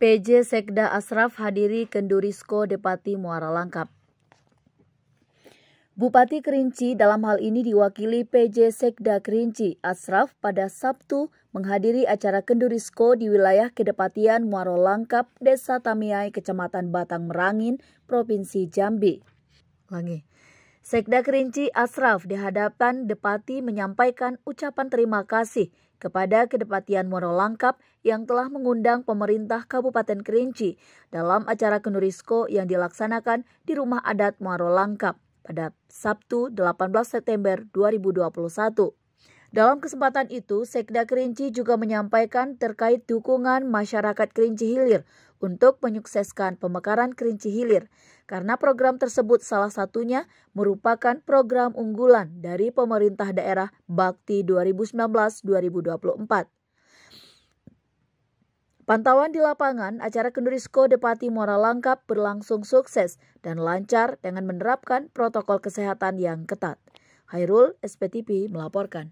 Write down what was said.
PJ Sekda Asraf hadiri Kendurisko Depati Muara Langkap. Bupati Kerinci dalam hal ini diwakili PJ Sekda Kerinci Asraf pada Sabtu menghadiri acara Kendurisko di wilayah Kedepatian Muara Langkap, Desa Tamiai, Kecamatan Batang Merangin, Provinsi Jambi. Langi. Sekda Kerinci Asraf di hadapan Depati menyampaikan ucapan terima kasih kepada Kedepatian Moro Langkap yang telah mengundang pemerintah Kabupaten Kerinci dalam acara Kenurisko yang dilaksanakan di Rumah Adat Moro Langkap pada Sabtu 18 September 2021. Dalam kesempatan itu, Sekda Kerinci juga menyampaikan terkait dukungan masyarakat Kerinci Hilir untuk menyukseskan pemekaran Kerinci Hilir, karena program tersebut salah satunya merupakan program unggulan dari pemerintah daerah Bakti 2019-2024. Pantauan di lapangan, acara Kendurisko Depati Mora Langkap berlangsung sukses dan lancar dengan menerapkan protokol kesehatan yang ketat. Hairul, SPTP melaporkan.